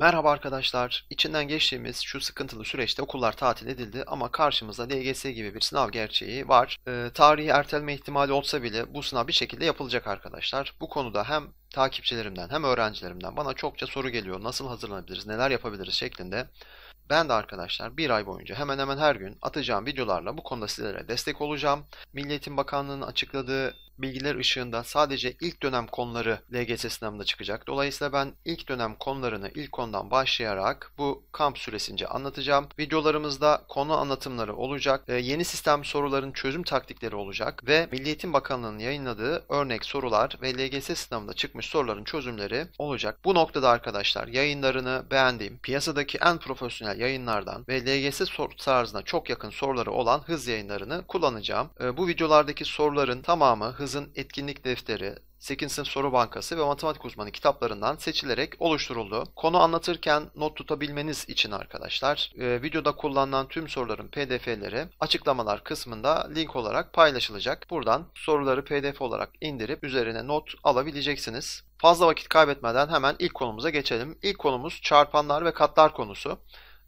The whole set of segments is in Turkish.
Merhaba arkadaşlar. İçinden geçtiğimiz şu sıkıntılı süreçte okullar tatil edildi ama karşımızda DGS gibi bir sınav gerçeği var. E, tarihi ertelme ihtimali olsa bile bu sınav bir şekilde yapılacak arkadaşlar. Bu konuda hem takipçilerimden hem öğrencilerimden bana çokça soru geliyor. Nasıl hazırlanabiliriz, neler yapabiliriz şeklinde. Ben de arkadaşlar bir ay boyunca hemen hemen her gün atacağım videolarla bu konuda sizlere destek olacağım. Milliyetin Bakanlığı'nın açıkladığı bilgiler ışığında sadece ilk dönem konuları LGS sınavında çıkacak. Dolayısıyla ben ilk dönem konularını ilk konudan başlayarak bu kamp süresince anlatacağım. Videolarımızda konu anlatımları olacak, e, yeni sistem soruların çözüm taktikleri olacak ve Milli Eğitim Bakanlığı'nın yayınladığı örnek sorular ve LGS sınavında çıkmış soruların çözümleri olacak. Bu noktada arkadaşlar yayınlarını beğendiğim, piyasadaki en profesyonel yayınlardan ve LGS soru tarzına çok yakın soruları olan hız yayınlarını kullanacağım. E, bu videolardaki soruların tamamı hız Hocamızın etkinlik defteri, 8. sınıf soru bankası ve matematik uzmanı kitaplarından seçilerek oluşturuldu. Konu anlatırken not tutabilmeniz için arkadaşlar e, videoda kullanılan tüm soruların pdf'leri açıklamalar kısmında link olarak paylaşılacak. Buradan soruları pdf olarak indirip üzerine not alabileceksiniz. Fazla vakit kaybetmeden hemen ilk konumuza geçelim. İlk konumuz çarpanlar ve katlar konusu.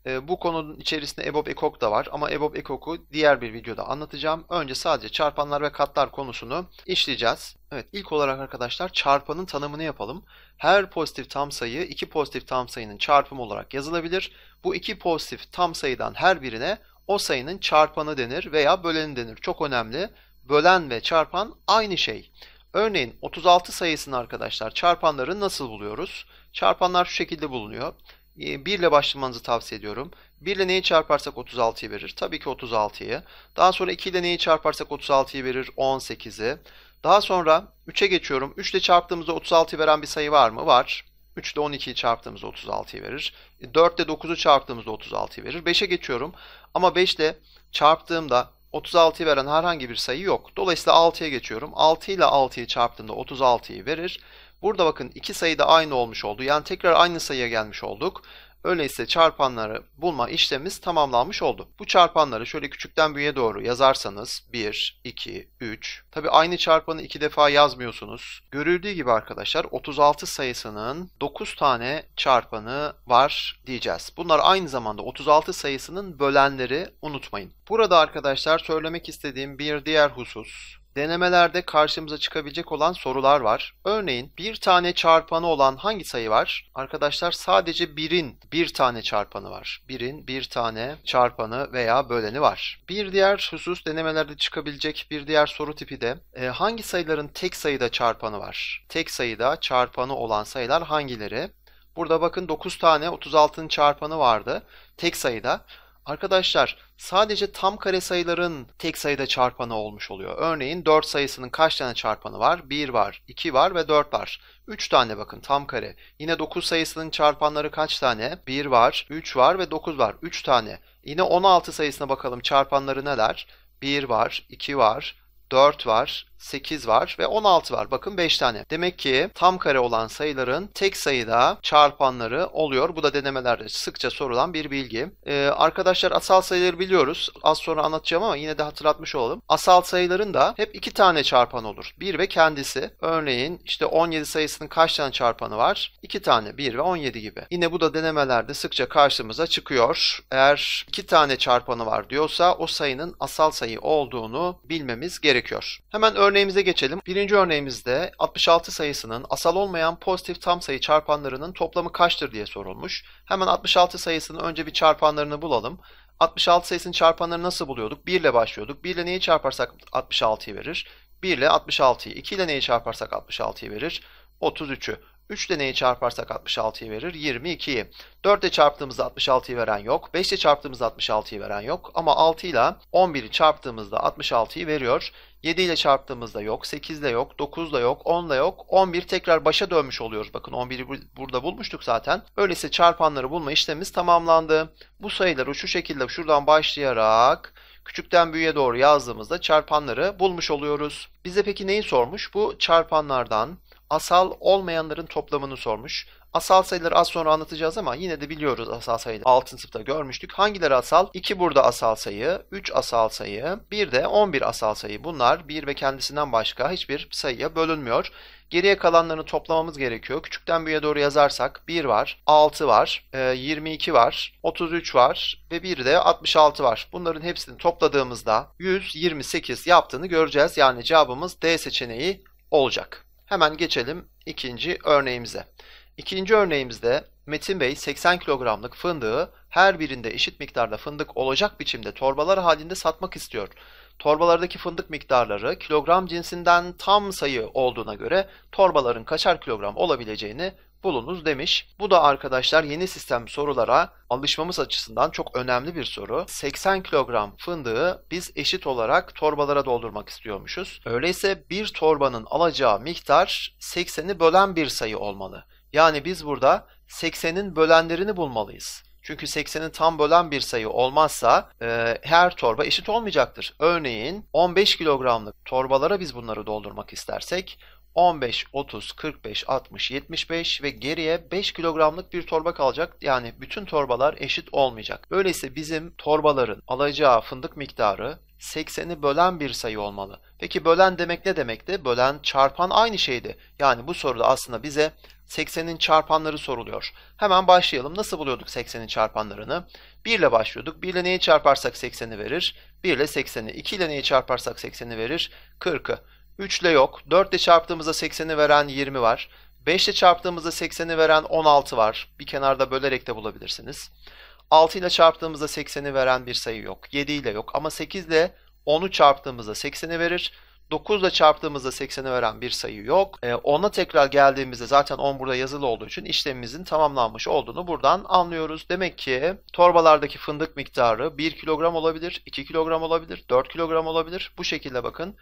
E, bu konunun içerisinde EBOB EKOK da var ama EBOB EKOK'u diğer bir videoda anlatacağım. Önce sadece çarpanlar ve katlar konusunu işleyeceğiz. Evet ilk olarak arkadaşlar çarpanın tanımını yapalım. Her pozitif tam sayı iki pozitif tam sayının çarpımı olarak yazılabilir. Bu iki pozitif tam sayıdan her birine o sayının çarpanı denir veya böleni denir. Çok önemli. Bölen ve çarpan aynı şey. Örneğin 36 sayısını arkadaşlar çarpanları nasıl buluyoruz? Çarpanlar şu şekilde bulunuyor. 1 ee, ile başlamanızı tavsiye ediyorum. 1 ile neyi çarparsak 36'yı verir? Tabii ki 36'yı. Daha sonra 2 ile neyi çarparsak 36'yı verir? 18'i. Daha sonra 3'e geçiyorum. 3 ile çarptığımızda 36'yı veren bir sayı var mı? Var. 3 ile 12'yi çarptığımızda 36'yı verir. 4 e, ile 9'u çarptığımızda 36'yı verir. 5'e geçiyorum. Ama 5 ile çarptığımda 36'yı veren herhangi bir sayı yok. Dolayısıyla 6'ya geçiyorum. 6 ile 6'yı çarptığımda 36'yı verir. Burada bakın iki sayı da aynı olmuş oldu. Yani tekrar aynı sayıya gelmiş olduk. Öyleyse çarpanları bulma işlemimiz tamamlanmış oldu. Bu çarpanları şöyle küçükten büyüğe doğru yazarsanız 1, 2, 3. Tabi aynı çarpanı iki defa yazmıyorsunuz. Görüldüğü gibi arkadaşlar 36 sayısının 9 tane çarpanı var diyeceğiz. Bunlar aynı zamanda 36 sayısının bölenleri unutmayın. Burada arkadaşlar söylemek istediğim bir diğer husus Denemelerde karşımıza çıkabilecek olan sorular var. Örneğin bir tane çarpanı olan hangi sayı var? Arkadaşlar sadece birin bir tane çarpanı var. Birin bir tane çarpanı veya böleni var. Bir diğer husus denemelerde çıkabilecek bir diğer soru tipi de e, hangi sayıların tek sayıda çarpanı var? Tek sayıda çarpanı olan sayılar hangileri? Burada bakın 9 tane 36'nın çarpanı vardı tek sayıda. Arkadaşlar sadece tam kare sayıların tek sayıda çarpanı olmuş oluyor. Örneğin 4 sayısının kaç tane çarpanı var? 1 var, 2 var ve 4 var. 3 tane bakın tam kare. Yine 9 sayısının çarpanları kaç tane? 1 var, 3 var ve 9 var. 3 tane. Yine 16 sayısına bakalım çarpanları neler? 1 var, 2 var, 4 var, 8 var ve 16 var. Bakın 5 tane. Demek ki tam kare olan sayıların tek sayıda çarpanları oluyor. Bu da denemelerde sıkça sorulan bir bilgi. Ee, arkadaşlar asal sayıları biliyoruz. Az sonra anlatacağım ama yine de hatırlatmış olalım. Asal sayıların da hep 2 tane çarpan olur. 1 ve kendisi. Örneğin işte 17 sayısının kaç tane çarpanı var? 2 tane. 1 ve 17 gibi. Yine bu da denemelerde sıkça karşımıza çıkıyor. Eğer 2 tane çarpanı var diyorsa o sayının asal sayı olduğunu bilmemiz gerekiyor. Hemen örneğin örneğimize geçelim. Birinci örneğimizde 66 sayısının asal olmayan pozitif tam sayı çarpanlarının toplamı kaçtır diye sorulmuş. Hemen 66 sayısının önce bir çarpanlarını bulalım. 66 sayısının çarpanlarını nasıl buluyorduk? 1 ile başlıyorduk. 1 ile neyi çarparsak 66'yı verir? 1 ile 66'yı. 2 ile neyi çarparsak 66'yı verir? 33'ü. 3 ile neyi çarparsak 66'yı verir? 22. 4 ile çarptığımızda 66'yı veren yok. 5 ile çarptığımızda 66'yı veren yok. Ama 6 ile 11'i çarptığımızda 66'yı veriyor. 7 ile çarptığımızda yok. 8 ile yok. 9 ile yok. 10 ile yok. 11 tekrar başa dönmüş oluyoruz. Bakın 11'i burada bulmuştuk zaten. Öyleyse çarpanları bulma işlemimiz tamamlandı. Bu sayıları şu şekilde şuradan başlayarak küçükten büyüğe doğru yazdığımızda çarpanları bulmuş oluyoruz. Bize peki neyi sormuş? Bu çarpanlardan asal olmayanların toplamını sormuş. Asal sayıları az sonra anlatacağız ama yine de biliyoruz asal sayıları. 6. sınıfta görmüştük. Hangileri asal? 2 burada asal sayı, 3 asal sayı, 1 de 11 asal sayı. Bunlar 1 ve kendisinden başka hiçbir sayıya bölünmüyor. Geriye kalanlarını toplamamız gerekiyor. Küçükten büyüğe doğru yazarsak 1 var, 6 var, 22 e, var, 33 var ve bir de 66 var. Bunların hepsini topladığımızda 128 yaptığını göreceğiz. Yani cevabımız D seçeneği olacak. Hemen geçelim ikinci örneğimize. İkinci örneğimizde Metin Bey 80 kilogramlık fındığı her birinde eşit miktarda fındık olacak biçimde torbalar halinde satmak istiyor. Torbalardaki fındık miktarları kilogram cinsinden tam sayı olduğuna göre torbaların kaçar kilogram olabileceğini bulunuz demiş. Bu da arkadaşlar yeni sistem sorulara alışmamız açısından çok önemli bir soru. 80 kilogram fındığı biz eşit olarak torbalara doldurmak istiyormuşuz. Öyleyse bir torbanın alacağı miktar 80'i bölen bir sayı olmalı. Yani biz burada 80'in bölenlerini bulmalıyız. Çünkü 80'in tam bölen bir sayı olmazsa e, her torba eşit olmayacaktır. Örneğin 15 kilogramlık torbalara biz bunları doldurmak istersek 15, 30, 45, 60, 75 ve geriye 5 kilogramlık bir torba kalacak. Yani bütün torbalar eşit olmayacak. Öyleyse bizim torbaların alacağı fındık miktarı 80'i bölen bir sayı olmalı. Peki bölen demek ne demekti? Bölen çarpan aynı şeydi. Yani bu soruda aslında bize 80'in çarpanları soruluyor. Hemen başlayalım. Nasıl buluyorduk 80'in çarpanlarını? 1 ile başlıyorduk. 1 ile neyi çarparsak 80'i verir? 1 ile 80'i. 2 ile neyi çarparsak 80'i verir? 40'ı. 3 ile yok. 4 ile çarptığımızda 80'i veren 20 var. 5 ile çarptığımızda 80'i veren 16 var. Bir kenarda bölerek de bulabilirsiniz. 6 ile çarptığımızda 80'i veren bir sayı yok. 7 ile yok ama 8 ile 10'u çarptığımızda 80'i verir. 9 ile çarptığımızda 80'i veren bir sayı yok. E, 10'a tekrar geldiğimizde zaten 10 burada yazılı olduğu için işlemimizin tamamlanmış olduğunu buradan anlıyoruz. Demek ki torbalardaki fındık miktarı 1 kilogram olabilir, 2 kilogram olabilir, 4 kilogram olabilir. Bu şekilde bakın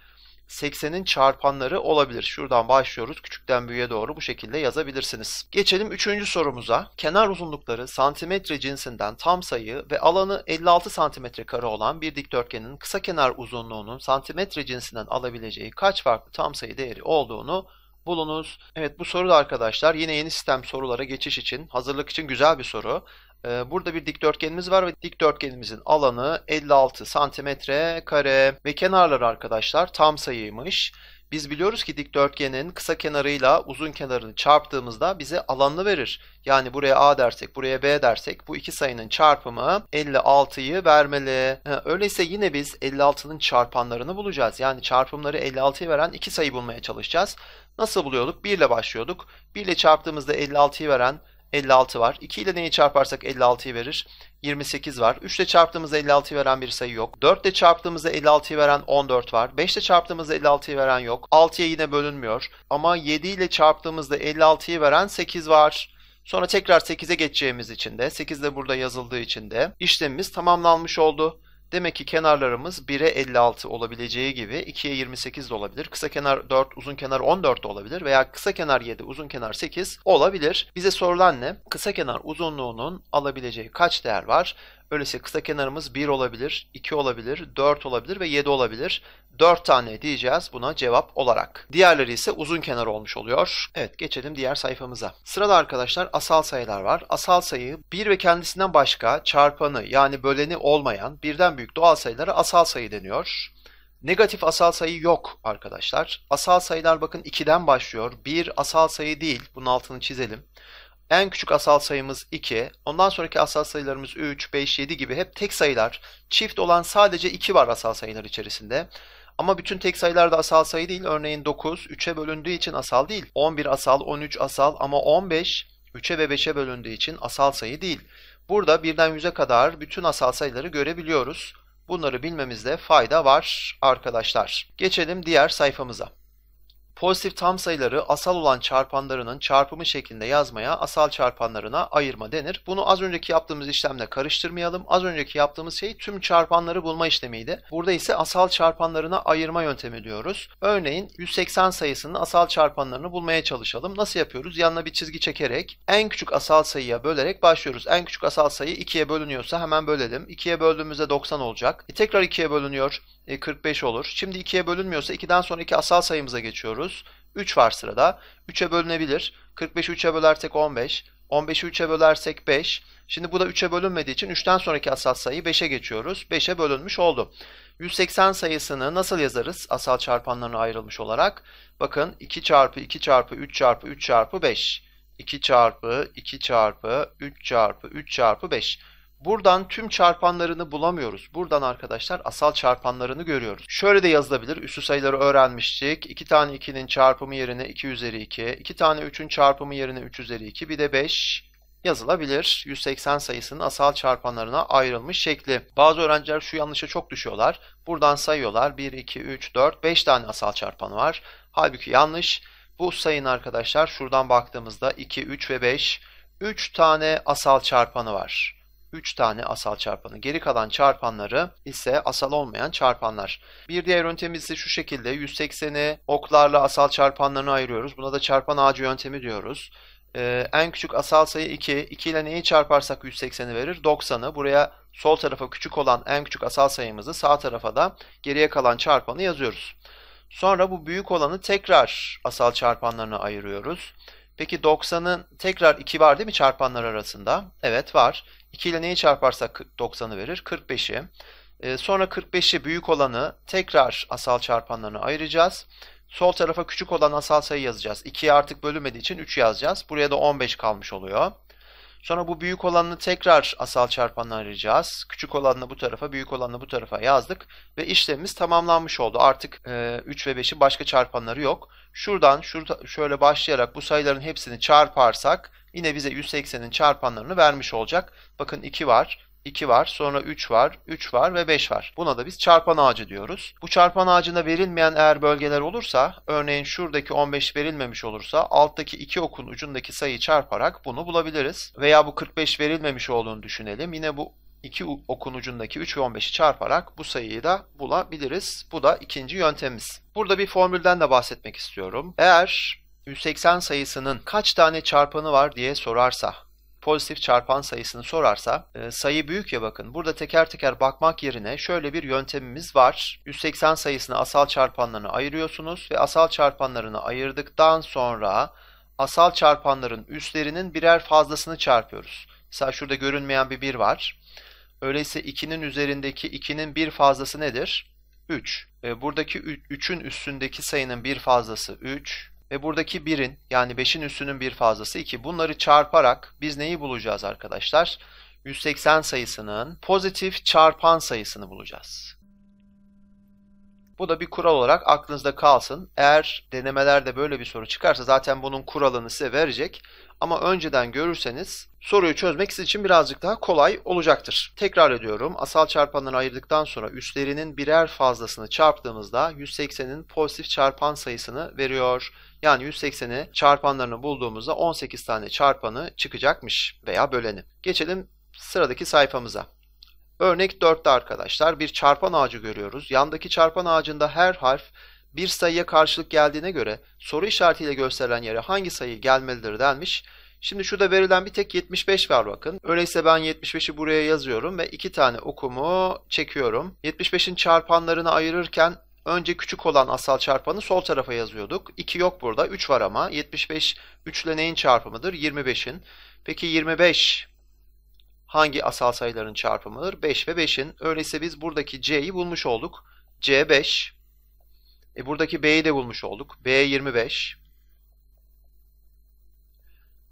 80'in çarpanları olabilir. Şuradan başlıyoruz. Küçükten büyüğe doğru bu şekilde yazabilirsiniz. Geçelim 3. sorumuza. Kenar uzunlukları santimetre cinsinden tam sayı ve alanı 56 santimetre kare olan bir dikdörtgenin kısa kenar uzunluğunun santimetre cinsinden alabileceği kaç farklı tam sayı değeri olduğunu bulunuz. Evet bu soru da arkadaşlar yine yeni sistem sorulara geçiş için hazırlık için güzel bir soru. Ee, burada bir dikdörtgenimiz var ve dikdörtgenimizin alanı 56 santimetre kare ve kenarları arkadaşlar tam sayıymış. Biz biliyoruz ki dikdörtgenin kısa kenarıyla uzun kenarını çarptığımızda bize alanını verir. Yani buraya A dersek, buraya B dersek bu iki sayının çarpımı 56'yı vermeli. öyleyse yine biz 56'nın çarpanlarını bulacağız. Yani çarpımları 56'yı veren iki sayı bulmaya çalışacağız. Nasıl buluyorduk? 1 ile başlıyorduk. 1 ile çarptığımızda 56'yı veren 56 var. 2 ile neyi çarparsak 56'yı verir. 28 var. 3 ile çarptığımızda 56'yı veren bir sayı yok. 4 ile çarptığımızda 56'yı veren 14 var. 5 ile çarptığımızda 56'yı veren yok. 6'ya yine bölünmüyor. Ama 7 ile çarptığımızda 56'yı veren 8 var. Sonra tekrar 8'e geçeceğimiz için de 8 de burada yazıldığı için de işlemimiz tamamlanmış oldu. Demek ki kenarlarımız 1'e 56 olabileceği gibi 2'ye 28 de olabilir. Kısa kenar 4, uzun kenar 14 de olabilir veya kısa kenar 7, uzun kenar 8 olabilir. Bize sorulan ne? Kısa kenar uzunluğunun alabileceği kaç değer var? Öyleyse kısa kenarımız 1 olabilir, 2 olabilir, 4 olabilir ve 7 olabilir. 4 tane diyeceğiz buna cevap olarak. Diğerleri ise uzun kenar olmuş oluyor. Evet geçelim diğer sayfamıza. Sırada arkadaşlar asal sayılar var. Asal sayı bir ve kendisinden başka çarpanı yani böleni olmayan birden büyük doğal sayılara asal sayı deniyor. Negatif asal sayı yok arkadaşlar. Asal sayılar bakın 2'den başlıyor. 1 asal sayı değil. Bunun altını çizelim. En küçük asal sayımız 2. Ondan sonraki asal sayılarımız 3, 5, 7 gibi hep tek sayılar. Çift olan sadece 2 var asal sayılar içerisinde. Ama bütün tek sayılar da asal sayı değil. Örneğin 9 3'e bölündüğü için asal değil. 11 asal, 13 asal ama 15 3'e ve 5'e bölündüğü için asal sayı değil. Burada birden 100'e kadar bütün asal sayıları görebiliyoruz. Bunları bilmemizde fayda var arkadaşlar. Geçelim diğer sayfamıza. Pozitif tam sayıları asal olan çarpanlarının çarpımı şeklinde yazmaya asal çarpanlarına ayırma denir. Bunu az önceki yaptığımız işlemle karıştırmayalım. Az önceki yaptığımız şey tüm çarpanları bulma işlemiydi. Burada ise asal çarpanlarına ayırma yöntemi diyoruz. Örneğin 180 sayısının asal çarpanlarını bulmaya çalışalım. Nasıl yapıyoruz? Yanına bir çizgi çekerek en küçük asal sayıya bölerek başlıyoruz. En küçük asal sayı 2'ye bölünüyorsa hemen bölelim. 2'ye böldüğümüzde 90 olacak. E tekrar 2'ye bölünüyor. 45 e, olur. Şimdi 2'ye bölünmüyorsa 2'den sonraki asal sayımıza geçiyoruz. 3 var sırada. 3'e bölünebilir. 45'i 3'e bölersek 15. 15'i 3'e bölersek 5. Şimdi bu da 3'e bölünmediği için 3'ten sonraki asal sayı 5'e geçiyoruz. 5'e bölünmüş oldu. 180 sayısını nasıl yazarız asal çarpanlarına ayrılmış olarak? Bakın 2 çarpı 2 çarpı 3 çarpı 3 çarpı 5. 2 çarpı 2 çarpı 3 çarpı 3 çarpı 5. Buradan tüm çarpanlarını bulamıyoruz. Buradan arkadaşlar asal çarpanlarını görüyoruz. Şöyle de yazılabilir. Üssü sayıları öğrenmiştik. 2 tane 2'nin çarpımı yerine 2 üzeri 2. 2 tane 3'ün çarpımı yerine 3 üzeri 2. Bir de 5 yazılabilir. 180 sayısının asal çarpanlarına ayrılmış şekli. Bazı öğrenciler şu yanlışa çok düşüyorlar. Buradan sayıyorlar. 1, 2, 3, 4, 5 tane asal çarpanı var. Halbuki yanlış. Bu sayın arkadaşlar şuradan baktığımızda 2, 3 ve 5. 3 tane asal çarpanı var. 3 tane asal çarpanı. Geri kalan çarpanları ise asal olmayan çarpanlar. Bir diğer yöntemimiz ise şu şekilde 180'i oklarla asal çarpanlarını ayırıyoruz. Buna da çarpan ağacı yöntemi diyoruz. Ee, en küçük asal sayı 2. 2 ile neyi çarparsak 180'i verir? 90'ı. Buraya sol tarafa küçük olan en küçük asal sayımızı sağ tarafa da geriye kalan çarpanı yazıyoruz. Sonra bu büyük olanı tekrar asal çarpanlarına ayırıyoruz. Peki 90'ın tekrar 2 var değil mi çarpanlar arasında? Evet var. 2 ile neyi çarparsak 90'ı verir? 45'i. E, ee, sonra 45'i büyük olanı tekrar asal çarpanlarına ayıracağız. Sol tarafa küçük olan asal sayı yazacağız. 2'ye artık bölünmediği için 3 yazacağız. Buraya da 15 kalmış oluyor. Sonra bu büyük olanını tekrar asal çarpanla ayıracağız. Küçük olanını bu tarafa, büyük olanını bu tarafa yazdık. Ve işlemimiz tamamlanmış oldu. Artık e, 3 ve 5'in başka çarpanları yok. Şuradan şurada, şöyle başlayarak bu sayıların hepsini çarparsak Yine bize 180'in çarpanlarını vermiş olacak. Bakın 2 var, 2 var, sonra 3 var, 3 var ve 5 var. Buna da biz çarpan ağacı diyoruz. Bu çarpan ağacına verilmeyen eğer bölgeler olursa, örneğin şuradaki 15 verilmemiş olursa alttaki 2 okun ucundaki sayıyı çarparak bunu bulabiliriz. Veya bu 45 verilmemiş olduğunu düşünelim. Yine bu 2 okun ucundaki 3 ve 15'i çarparak bu sayıyı da bulabiliriz. Bu da ikinci yöntemimiz. Burada bir formülden de bahsetmek istiyorum. Eğer 180 sayısının kaç tane çarpanı var diye sorarsa, pozitif çarpan sayısını sorarsa, e, sayı büyük ya bakın. Burada teker teker bakmak yerine şöyle bir yöntemimiz var. 180 sayısını asal çarpanlarına ayırıyorsunuz ve asal çarpanlarını ayırdıktan sonra asal çarpanların üstlerinin birer fazlasını çarpıyoruz. Mesela şurada görünmeyen bir 1 var. Öyleyse 2'nin üzerindeki 2'nin bir fazlası nedir? 3. E, buradaki 3'ün üstündeki sayının bir fazlası 3 ve buradaki 1'in yani 5'in üssünün bir fazlası 2. Bunları çarparak biz neyi bulacağız arkadaşlar? 180 sayısının pozitif çarpan sayısını bulacağız. Bu da bir kural olarak aklınızda kalsın. Eğer denemelerde böyle bir soru çıkarsa zaten bunun kuralını size verecek. Ama önceden görürseniz soruyu çözmek sizin için birazcık daha kolay olacaktır. Tekrar ediyorum. Asal çarpanları ayırdıktan sonra üstlerinin birer fazlasını çarptığımızda 180'in pozitif çarpan sayısını veriyor. Yani 180'i çarpanlarını bulduğumuzda 18 tane çarpanı çıkacakmış veya böleni. Geçelim sıradaki sayfamıza. Örnek 4'te arkadaşlar bir çarpan ağacı görüyoruz. Yandaki çarpan ağacında her harf bir sayıya karşılık geldiğine göre soru işaretiyle gösterilen yere hangi sayı gelmelidir denmiş. Şimdi şurada verilen bir tek 75 var bakın. Öyleyse ben 75'i buraya yazıyorum ve iki tane okumu çekiyorum. 75'in çarpanlarını ayırırken Önce küçük olan asal çarpanı sol tarafa yazıyorduk. 2 yok burada. 3 var ama. 75 3 ile neyin çarpımıdır? 25'in. Peki 25 hangi asal sayıların çarpımıdır? 5 ve 5'in. Öyleyse biz buradaki C'yi bulmuş olduk. C 5. E buradaki B'yi de bulmuş olduk. B 25.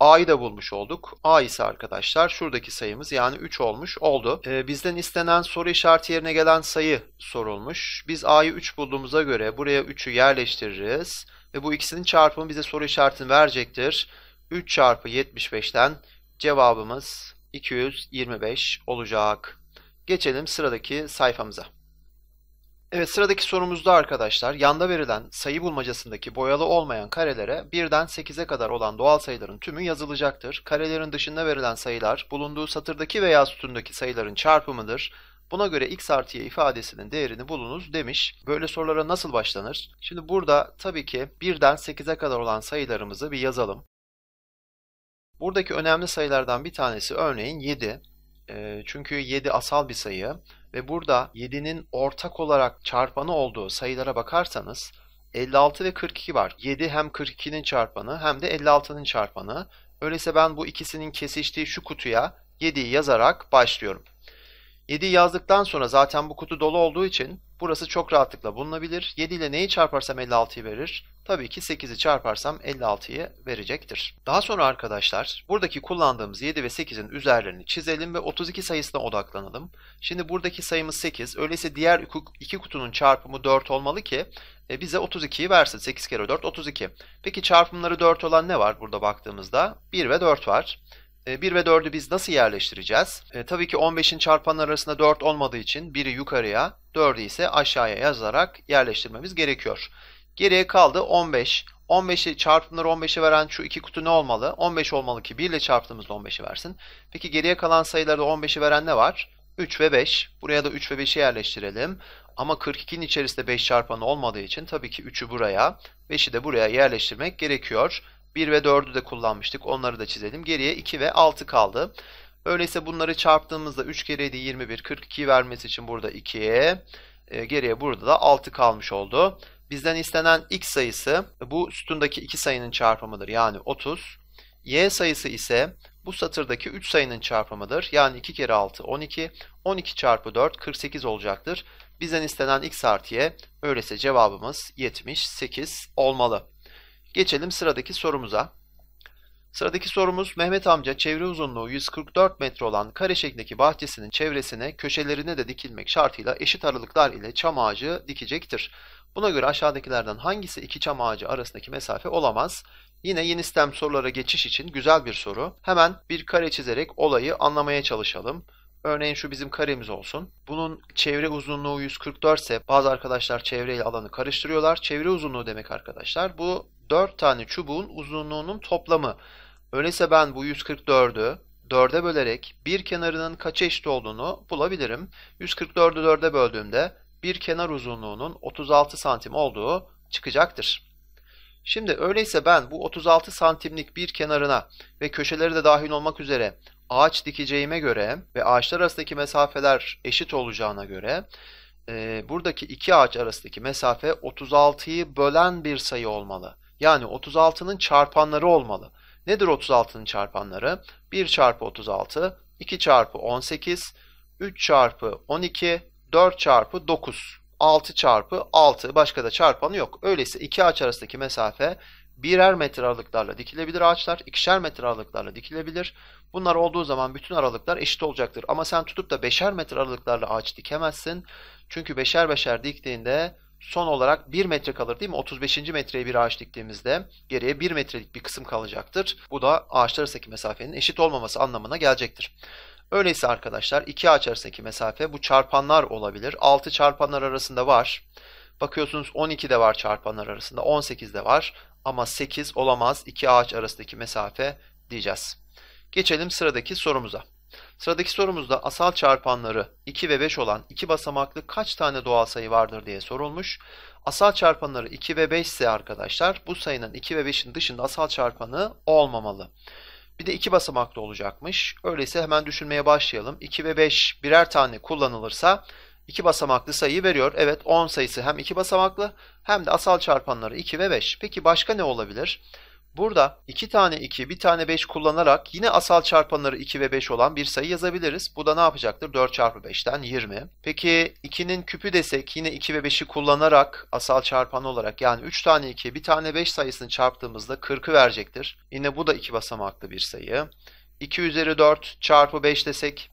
A'yı da bulmuş olduk. A ise arkadaşlar şuradaki sayımız yani 3 olmuş oldu. Ee, bizden istenen soru işareti yerine gelen sayı sorulmuş. Biz A'yı 3 bulduğumuza göre buraya 3'ü yerleştiririz. Ve bu ikisinin çarpımı bize soru işaretini verecektir. 3 çarpı 75'ten cevabımız 225 olacak. Geçelim sıradaki sayfamıza. Evet sıradaki sorumuzda arkadaşlar yanda verilen sayı bulmacasındaki boyalı olmayan karelere 1'den 8'e kadar olan doğal sayıların tümü yazılacaktır. Karelerin dışında verilen sayılar bulunduğu satırdaki veya sütundaki sayıların çarpımıdır. Buna göre x artı y ifadesinin değerini bulunuz demiş. Böyle sorulara nasıl başlanır? Şimdi burada tabii ki 1'den 8'e kadar olan sayılarımızı bir yazalım. Buradaki önemli sayılardan bir tanesi örneğin 7. Çünkü 7 asal bir sayı ve burada 7'nin ortak olarak çarpanı olduğu sayılara bakarsanız 56 ve 42 var. 7 hem 42'nin çarpanı hem de 56'nın çarpanı. Öyleyse ben bu ikisinin kesiştiği şu kutuya 7'yi yazarak başlıyorum. 7 yazdıktan sonra zaten bu kutu dolu olduğu için burası çok rahatlıkla bulunabilir. 7 ile neyi çarparsam 56'yı verir. Tabii ki 8'i çarparsam 56'yı verecektir. Daha sonra arkadaşlar buradaki kullandığımız 7 ve 8'in üzerlerini çizelim ve 32 sayısına odaklanalım. Şimdi buradaki sayımız 8. Öyleyse diğer iki kutunun çarpımı 4 olmalı ki e, bize 32'yi versin. 8 kere 4 32. Peki çarpımları 4 olan ne var burada baktığımızda? 1 ve 4 var. 1 ee, ve 4'ü biz nasıl yerleştireceğiz? E, tabii ki 15'in çarpanları arasında 4 olmadığı için biri yukarıya, 4'ü ise aşağıya yazarak yerleştirmemiz gerekiyor. Geriye kaldı 15. 15'i çarpımları 15'e veren şu iki kutu ne olmalı? 15 olmalı ki 1 ile çarptığımızda 15'i versin. Peki geriye kalan sayılarda 15'i veren ne var? 3 ve 5. Buraya da 3 ve 5'i yerleştirelim. Ama 42'nin içerisinde 5 çarpanı olmadığı için tabii ki 3'ü buraya, 5'i de buraya yerleştirmek gerekiyor. 1 ve 4'ü de kullanmıştık. Onları da çizelim. Geriye 2 ve 6 kaldı. Öyleyse bunları çarptığımızda 3 kere 7 21 42 vermesi için burada 2'ye e, geriye burada da 6 kalmış oldu. Bizden istenen x sayısı bu sütundaki 2 sayının çarpımıdır yani 30. Y sayısı ise bu satırdaki 3 sayının çarpımıdır. Yani 2 kere 6 12, 12 çarpı 4 48 olacaktır. Bizden istenen x artı y öyleyse cevabımız 78 olmalı. Geçelim sıradaki sorumuza. Sıradaki sorumuz Mehmet amca çevre uzunluğu 144 metre olan kare şeklindeki bahçesinin çevresine köşelerine de dikilmek şartıyla eşit aralıklar ile çam ağacı dikecektir. Buna göre aşağıdakilerden hangisi iki çam ağacı arasındaki mesafe olamaz? Yine yeni sistem sorulara geçiş için güzel bir soru. Hemen bir kare çizerek olayı anlamaya çalışalım. Örneğin şu bizim karemiz olsun. Bunun çevre uzunluğu 144 ise bazı arkadaşlar çevre ile alanı karıştırıyorlar. Çevre uzunluğu demek arkadaşlar. Bu 4 tane çubuğun uzunluğunun toplamı. Öyleyse ben bu 144'ü 4'e bölerek bir kenarının kaç eşit olduğunu bulabilirim. 144'ü 4'e böldüğümde bir kenar uzunluğunun 36 santim olduğu çıkacaktır. Şimdi öyleyse ben bu 36 santimlik bir kenarına ve köşeleri de dahil olmak üzere ağaç dikeceğime göre ve ağaçlar arasındaki mesafeler eşit olacağına göre e, buradaki iki ağaç arasındaki mesafe 36'yı bölen bir sayı olmalı. Yani 36'nın çarpanları olmalı. Nedir 36'nın çarpanları? 1 çarpı 36, 2 çarpı 18, 3 çarpı 12, 4 çarpı 9, 6 çarpı 6. Başka da çarpanı yok. Öyleyse iki ağaç arasındaki mesafe birer metre aralıklarla dikilebilir ağaçlar, ikişer metre aralıklarla dikilebilir. Bunlar olduğu zaman bütün aralıklar eşit olacaktır. Ama sen tutup da beşer metre aralıklarla ağaç dikemezsin. Çünkü beşer beşer diktiğinde son olarak 1 metre kalır değil mi? 35. metreye bir ağaç diktiğimizde geriye 1 metrelik bir kısım kalacaktır. Bu da ağaçlar arasındaki mesafenin eşit olmaması anlamına gelecektir. Öyleyse arkadaşlar iki ağaç arasındaki mesafe bu çarpanlar olabilir. 6 çarpanlar arasında var. Bakıyorsunuz 12 de var çarpanlar arasında, 18 de var ama 8 olamaz iki ağaç arasındaki mesafe diyeceğiz. Geçelim sıradaki sorumuza. Sıradaki sorumuzda asal çarpanları 2 ve 5 olan 2 basamaklı kaç tane doğal sayı vardır diye sorulmuş. Asal çarpanları 2 ve 5 ise arkadaşlar bu sayının 2 ve 5'in dışında asal çarpanı olmamalı. Bir de 2 basamaklı olacakmış. Öyleyse hemen düşünmeye başlayalım. 2 ve 5 birer tane kullanılırsa 2 basamaklı sayı veriyor. Evet 10 sayısı hem 2 basamaklı hem de asal çarpanları 2 ve 5. Peki başka ne olabilir? Burada 2 tane 2, 1 tane 5 kullanarak yine asal çarpanları 2 ve 5 olan bir sayı yazabiliriz. Bu da ne yapacaktır? 4 çarpı 5'ten 20. Peki 2'nin küpü desek yine 2 ve 5'i kullanarak asal çarpan olarak yani 3 tane 2, 1 tane 5 sayısını çarptığımızda 40'ı verecektir. Yine bu da 2 basamaklı bir sayı. 2 üzeri 4 çarpı 5 desek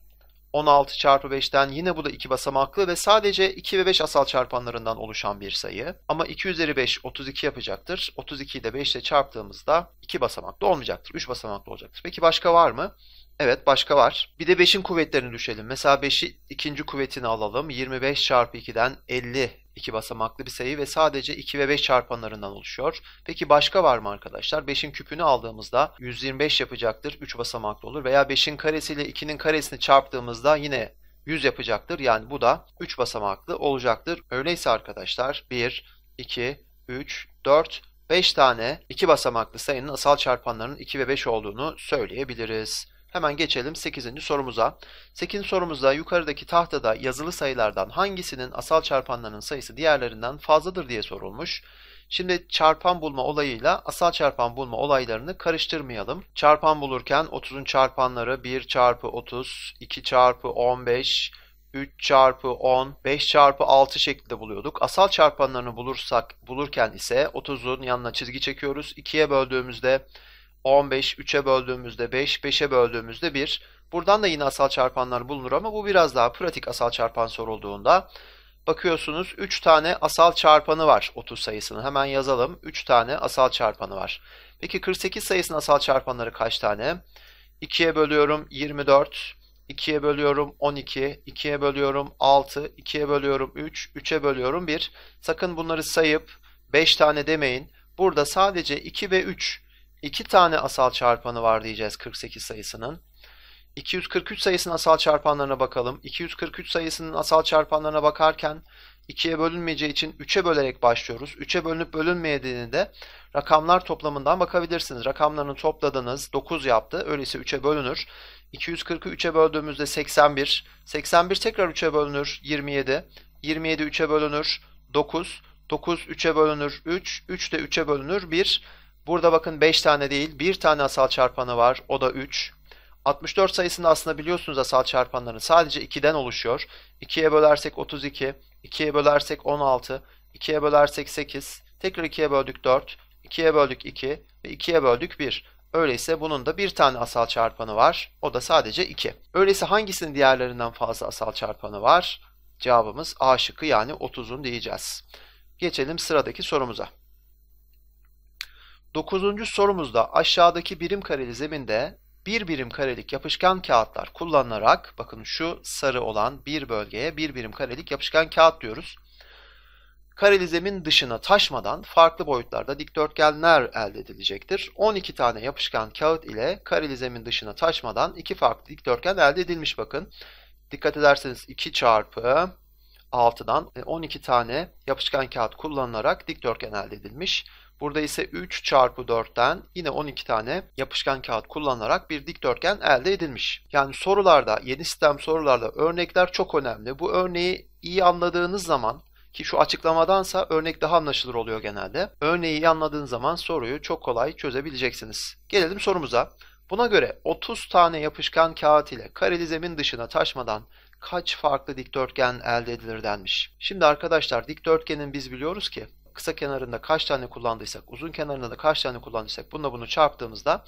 16 çarpı 5'ten yine bu da 2 basamaklı ve sadece 2 ve 5 asal çarpanlarından oluşan bir sayı. Ama 2 üzeri 5 32 yapacaktır. 32'yi de 5 ile çarptığımızda 2 basamaklı olmayacaktır. 3 basamaklı olacaktır. Peki başka var mı? Evet başka var. Bir de 5'in kuvvetlerini düşelim. Mesela 5'i ikinci kuvvetini alalım. 25 çarpı 2'den 50 2 basamaklı bir sayı ve sadece 2 ve 5 çarpanlarından oluşuyor. Peki başka var mı arkadaşlar? 5'in küpünü aldığımızda 125 yapacaktır. 3 basamaklı olur veya 5'in karesiyle 2'nin karesini çarptığımızda yine 100 yapacaktır. Yani bu da 3 basamaklı olacaktır. Öyleyse arkadaşlar 1, 2, 3, 4, 5 tane 2 basamaklı sayının asal çarpanlarının 2 ve 5 olduğunu söyleyebiliriz. Hemen geçelim 8. sorumuza. 8. sorumuzda yukarıdaki tahtada yazılı sayılardan hangisinin asal çarpanlarının sayısı diğerlerinden fazladır diye sorulmuş. Şimdi çarpan bulma olayıyla asal çarpan bulma olaylarını karıştırmayalım. Çarpan bulurken 30'un çarpanları 1 çarpı 30, 2 çarpı 15, 3 çarpı 10, 5 çarpı 6 şeklinde buluyorduk. Asal çarpanlarını bulursak bulurken ise 30'un yanına çizgi çekiyoruz. 2'ye böldüğümüzde 15 3'e böldüğümüzde 5, 5'e böldüğümüzde 1. Buradan da yine asal çarpanlar bulunur ama bu biraz daha pratik asal çarpan sorulduğunda. Bakıyorsunuz 3 tane asal çarpanı var 30 sayısının. Hemen yazalım. 3 tane asal çarpanı var. Peki 48 sayısının asal çarpanları kaç tane? 2'ye bölüyorum 24, 2'ye bölüyorum 12, 2'ye bölüyorum 6, 2'ye bölüyorum 3, 3'e bölüyorum 1. Sakın bunları sayıp 5 tane demeyin. Burada sadece 2 ve 3 2 tane asal çarpanı var diyeceğiz 48 sayısının. 243 sayısının asal çarpanlarına bakalım. 243 sayısının asal çarpanlarına bakarken 2'ye bölünmeyeceği için 3'e bölerek başlıyoruz. 3'e bölünüp bölünmediğini de rakamlar toplamından bakabilirsiniz. Rakamlarını topladınız 9 yaptı. Öyleyse 3'e bölünür. 240'ı 3'e böldüğümüzde 81. 81 tekrar 3'e bölünür 27. 27 3'e bölünür 9. 9 3'e bölünür 3. 3 de 3'e bölünür 1. Burada bakın 5 tane değil, 1 tane asal çarpanı var. O da 3. 64 sayısında aslında biliyorsunuz asal çarpanların sadece 2'den oluşuyor. 2'ye bölersek 32, 2'ye bölersek 16, 2'ye bölersek 8, tekrar 2'ye böldük 4, 2'ye böldük 2 ve 2'ye böldük 1. Öyleyse bunun da bir tane asal çarpanı var. O da sadece 2. Öyleyse hangisinin diğerlerinden fazla asal çarpanı var? Cevabımız A şıkkı yani 30'un diyeceğiz. Geçelim sıradaki sorumuza. Dokuzuncu sorumuzda aşağıdaki birim kareli zeminde bir birim karelik yapışkan kağıtlar kullanılarak bakın şu sarı olan bir bölgeye bir birim karelik yapışkan kağıt diyoruz. Kareli zemin dışına taşmadan farklı boyutlarda dikdörtgenler elde edilecektir. 12 tane yapışkan kağıt ile kareli zemin dışına taşmadan iki farklı dikdörtgen elde edilmiş bakın. Dikkat ederseniz 2 çarpı 6'dan 12 e, tane yapışkan kağıt kullanılarak dikdörtgen elde edilmiş. Burada ise 3 çarpı 4'ten yine 12 tane yapışkan kağıt kullanılarak bir dikdörtgen elde edilmiş. Yani sorularda, yeni sistem sorularda örnekler çok önemli. Bu örneği iyi anladığınız zaman ki şu açıklamadansa örnek daha anlaşılır oluyor genelde. Örneği iyi anladığın zaman soruyu çok kolay çözebileceksiniz. Gelelim sorumuza. Buna göre 30 tane yapışkan kağıt ile kareli zemin dışına taşmadan kaç farklı dikdörtgen elde edilir denmiş. Şimdi arkadaşlar dikdörtgenin biz biliyoruz ki kısa kenarında kaç tane kullandıysak, uzun kenarında da kaç tane kullandıysak bununla bunu çarptığımızda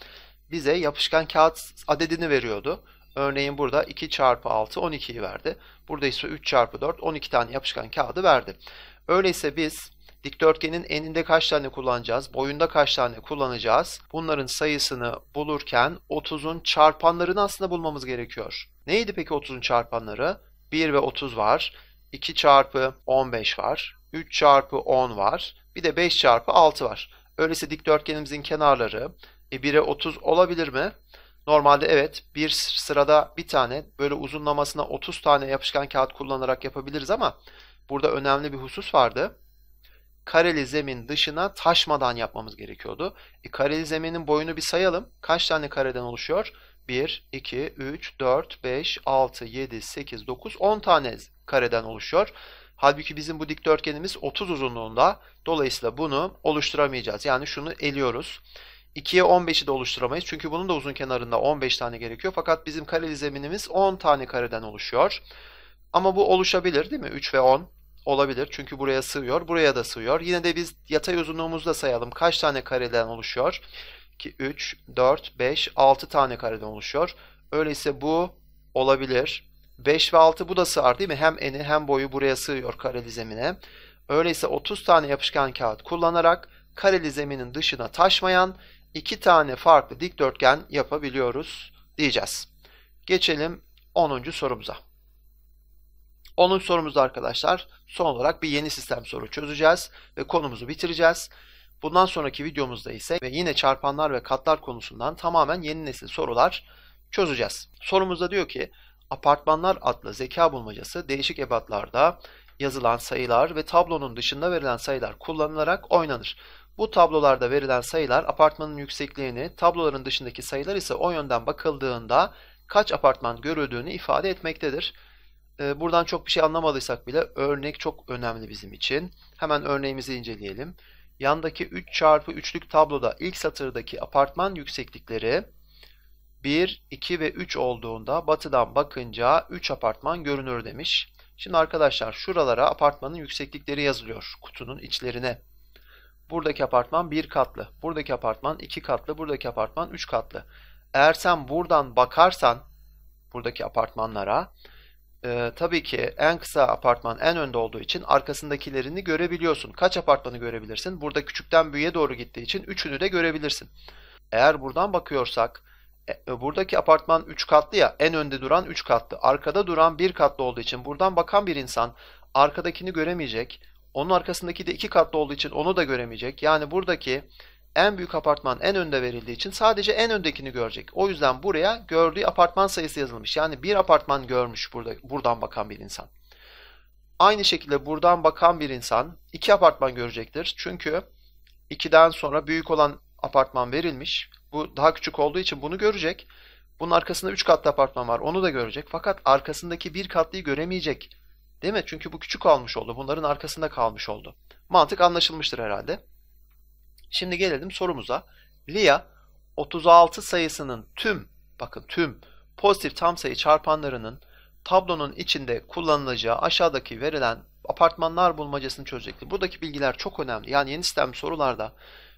bize yapışkan kağıt adedini veriyordu. Örneğin burada 2 çarpı 6 12'yi verdi. Burada ise 3 çarpı 4 12 tane yapışkan kağıdı verdi. Öyleyse biz dikdörtgenin eninde kaç tane kullanacağız, boyunda kaç tane kullanacağız bunların sayısını bulurken 30'un çarpanlarını aslında bulmamız gerekiyor. Neydi peki 30'un çarpanları? 1 ve 30 var. 2 çarpı 15 var. 3 çarpı 10 var. Bir de 5 çarpı 6 var. Öyleyse dikdörtgenimizin kenarları e, 1'e 30 olabilir mi? Normalde evet bir sırada bir tane böyle uzunlamasına 30 tane yapışkan kağıt kullanarak yapabiliriz ama burada önemli bir husus vardı. Kareli zemin dışına taşmadan yapmamız gerekiyordu. E, kareli zeminin boyunu bir sayalım. Kaç tane kareden oluşuyor? 1, 2, 3, 4, 5, 6, 7, 8, 9, 10 tane kareden oluşuyor. Halbuki bizim bu dikdörtgenimiz 30 uzunluğunda. Dolayısıyla bunu oluşturamayacağız. Yani şunu eliyoruz. 2'ye 15'i de oluşturamayız. Çünkü bunun da uzun kenarında 15 tane gerekiyor. Fakat bizim kareli zeminimiz 10 tane kareden oluşuyor. Ama bu oluşabilir değil mi? 3 ve 10 olabilir. Çünkü buraya sığıyor. Buraya da sığıyor. Yine de biz yatay uzunluğumuzu da sayalım. Kaç tane kareden oluşuyor? 2, 3, 4, 5, 6 tane kareden oluşuyor. Öyleyse bu olabilir. 5 ve 6 bu da sığar değil mi? Hem eni hem boyu buraya sığıyor kareli zemine. Öyleyse 30 tane yapışkan kağıt kullanarak kareli zeminin dışına taşmayan 2 tane farklı dikdörtgen yapabiliyoruz diyeceğiz. Geçelim 10. sorumuza. 10. sorumuzda arkadaşlar son olarak bir yeni sistem soru çözeceğiz ve konumuzu bitireceğiz. Bundan sonraki videomuzda ise ve yine çarpanlar ve katlar konusundan tamamen yeni nesil sorular çözeceğiz. Sorumuzda diyor ki Apartmanlar adlı zeka bulmacası değişik ebatlarda yazılan sayılar ve tablonun dışında verilen sayılar kullanılarak oynanır. Bu tablolarda verilen sayılar apartmanın yüksekliğini, tabloların dışındaki sayılar ise o yönden bakıldığında kaç apartman görüldüğünü ifade etmektedir. Ee, buradan çok bir şey anlamadıysak bile örnek çok önemli bizim için. Hemen örneğimizi inceleyelim yandaki 3 çarpı 3'lük tabloda ilk satırdaki apartman yükseklikleri 1, 2 ve 3 olduğunda batıdan bakınca 3 apartman görünür demiş. Şimdi arkadaşlar şuralara apartmanın yükseklikleri yazılıyor kutunun içlerine. Buradaki apartman 1 katlı, buradaki apartman 2 katlı, buradaki apartman 3 katlı. Eğer sen buradan bakarsan buradaki apartmanlara e, tabii ki en kısa apartman en önde olduğu için arkasındakilerini görebiliyorsun. Kaç apartmanı görebilirsin? Burada küçükten büyüğe doğru gittiği için üçünü de görebilirsin. Eğer buradan bakıyorsak e, e buradaki apartman 3 katlı ya en önde duran 3 katlı. Arkada duran 1 katlı olduğu için buradan bakan bir insan arkadakini göremeyecek. Onun arkasındaki de 2 katlı olduğu için onu da göremeyecek. Yani buradaki en büyük apartman en önde verildiği için sadece en öndekini görecek. O yüzden buraya gördüğü apartman sayısı yazılmış. Yani bir apartman görmüş burada, buradan bakan bir insan. Aynı şekilde buradan bakan bir insan iki apartman görecektir. Çünkü ikiden sonra büyük olan apartman verilmiş. Bu daha küçük olduğu için bunu görecek. Bunun arkasında 3 katlı apartman var. Onu da görecek. Fakat arkasındaki bir katlıyı göremeyecek. Değil mi? Çünkü bu küçük kalmış oldu. Bunların arkasında kalmış oldu. Mantık anlaşılmıştır herhalde. Şimdi gelelim sorumuza. Lia 36 sayısının tüm bakın tüm pozitif tam sayı çarpanlarının tablonun içinde kullanılacağı aşağıdaki verilen apartmanlar bulmacasını çözecekti. Buradaki bilgiler çok önemli. Yani yeni sistem sorularda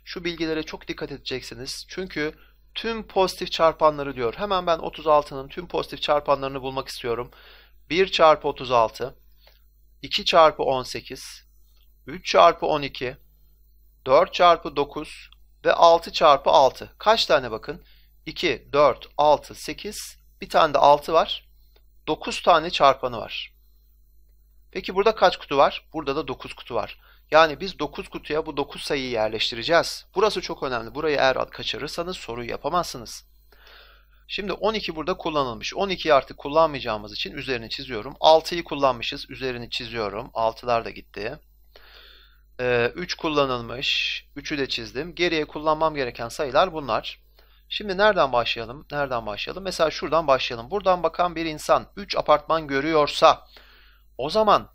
şu bilgilere çok dikkat edeceksiniz. Çünkü tüm pozitif çarpanları diyor. Hemen ben 36'nın tüm pozitif çarpanlarını bulmak istiyorum. 1 çarpı 36, 2 çarpı 18, 3 çarpı 12, 4 çarpı 9 ve 6 çarpı 6. Kaç tane bakın? 2, 4, 6, 8. Bir tane de 6 var. 9 tane çarpanı var. Peki burada kaç kutu var? Burada da 9 kutu var. Yani biz 9 kutuya bu 9 sayıyı yerleştireceğiz. Burası çok önemli. Burayı eğer kaçırırsanız soruyu yapamazsınız. Şimdi 12 burada kullanılmış. 12'yi artık kullanmayacağımız için üzerini çiziyorum. 6'yı kullanmışız. Üzerini çiziyorum. 6'lar da gitti. 3 ee, kullanılmış. 3'ü de çizdim. Geriye kullanmam gereken sayılar bunlar. Şimdi nereden başlayalım? Nereden başlayalım? Mesela şuradan başlayalım. Buradan bakan bir insan 3 apartman görüyorsa o zaman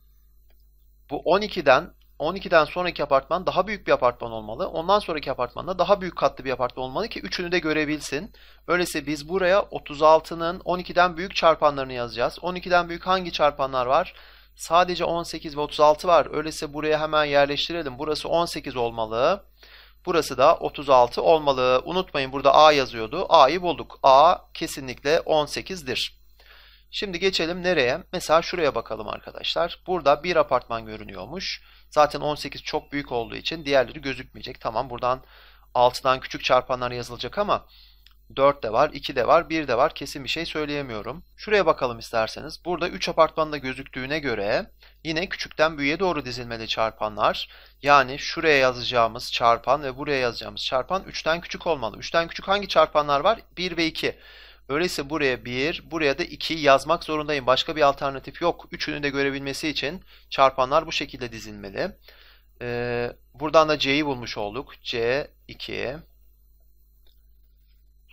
bu 12'den 12'den sonraki apartman daha büyük bir apartman olmalı. Ondan sonraki apartman da daha büyük katlı bir apartman olmalı ki 3'ünü de görebilsin. Öyleyse biz buraya 36'nın 12'den büyük çarpanlarını yazacağız. 12'den büyük hangi çarpanlar var? Sadece 18 ve 36 var. Öyleyse buraya hemen yerleştirelim. Burası 18 olmalı. Burası da 36 olmalı. Unutmayın burada A yazıyordu. A'yı bulduk. A kesinlikle 18'dir. Şimdi geçelim nereye? Mesela şuraya bakalım arkadaşlar. Burada bir apartman görünüyormuş. Zaten 18 çok büyük olduğu için diğerleri gözükmeyecek. Tamam buradan 6'dan küçük çarpanlar yazılacak ama 4 de var, 2 de var, 1 de var. Kesin bir şey söyleyemiyorum. Şuraya bakalım isterseniz. Burada 3 apartmanda gözüktüğüne göre yine küçükten büyüğe doğru dizilmeli çarpanlar. Yani şuraya yazacağımız çarpan ve buraya yazacağımız çarpan 3'ten küçük olmalı. 3'ten küçük hangi çarpanlar var? 1 ve 2. Öyleyse buraya 1, buraya da 2 yazmak zorundayım. Başka bir alternatif yok. Üçünü de görebilmesi için çarpanlar bu şekilde dizilmeli. Ee, buradan da C'yi bulmuş olduk. C, 2,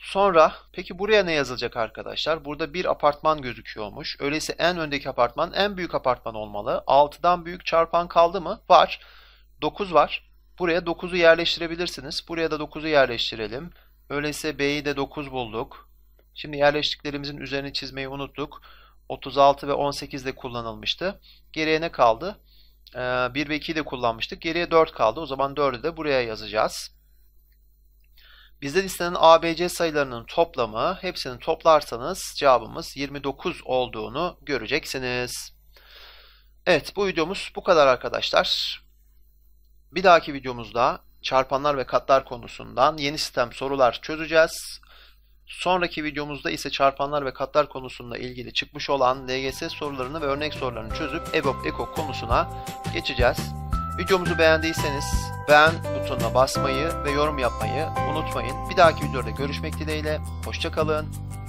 Sonra peki buraya ne yazılacak arkadaşlar? Burada bir apartman gözüküyormuş. Öyleyse en öndeki apartman en büyük apartman olmalı. 6'dan büyük çarpan kaldı mı? Var. 9 var. Buraya 9'u yerleştirebilirsiniz. Buraya da 9'u yerleştirelim. Öyleyse B'yi de 9 bulduk. Şimdi yerleştiklerimizin üzerine çizmeyi unuttuk. 36 ve 18 de kullanılmıştı. Geriye ne kaldı? 1 ee, ve 2'yi de kullanmıştık. Geriye 4 kaldı. O zaman 4'ü de buraya yazacağız. Bizden istenen ABC sayılarının toplamı hepsini toplarsanız cevabımız 29 olduğunu göreceksiniz. Evet bu videomuz bu kadar arkadaşlar. Bir dahaki videomuzda çarpanlar ve katlar konusundan yeni sistem sorular çözeceğiz. Sonraki videomuzda ise çarpanlar ve katlar konusunda ilgili çıkmış olan LGS sorularını ve örnek sorularını çözüp EBOB EKO konusuna geçeceğiz. Videomuzu beğendiyseniz beğen butonuna basmayı ve yorum yapmayı unutmayın. Bir dahaki videoda görüşmek dileğiyle. Hoşçakalın.